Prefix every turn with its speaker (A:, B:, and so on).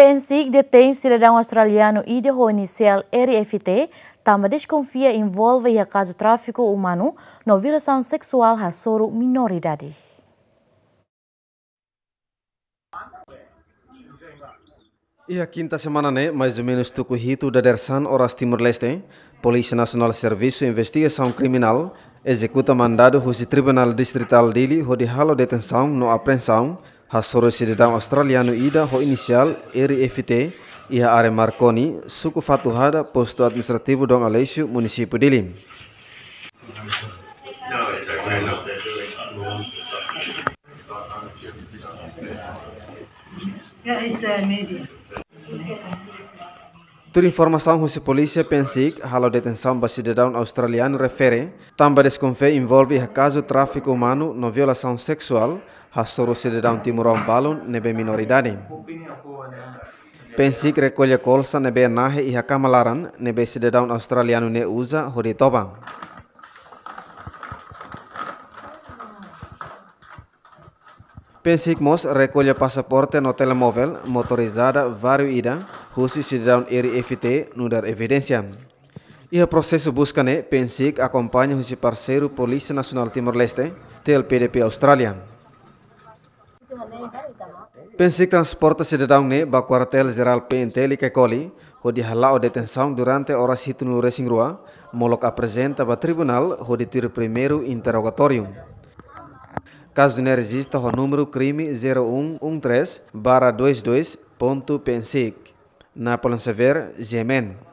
A: PNSIC detém cidadão australiano Idaho Inicial RFT, também desconfia envolve a caso tráfico humano no violação sexual a soro minoridade.
B: Ia quinta semana, né? Mais ou menos tuku hito da Dersan, horas Timor-Leste. Polícia Nacional Serviço Investigação Criminal executa mandado do Tribunal Distrital Dili, onde halo detenção no apreensão Hasoro sidang Australiano ida ho inisial eri FT ia are Marconi suku fatuhada posto administrativo dong Alessio munisipu Dilim.
A: Ya, uh,
B: Tur informasaun husi polisia pensik halau detensaun basi dedaun Australian refere tambah desconfe involvi ha trafik umanu no violasaun seksual ha sorrisso da un timore un ballo nebe minoridade. Pensi che recoglie ya nebe nahe iha hakamalaran nebe si da un australiano ne usa horitoba. Pensi che mos recoglie ya passaporte no telemovel motorizzata vario ida husi si da un iri FT nudar evidencia. Ia proses buskane eh, pensik akompanya husi parseru Polisi Nasional timur Leste, TLPDP Australia. Pensik transporta sededang ne bakwartel zeral PNT like coli, hodi hala o detenção durante horas hito no racing rua, moloc apresenta para tribunal hodi tiro primeiro interrogatório. Caso do regista o número crime 0113 barra 22.pensic. Na Polansever, Gemen.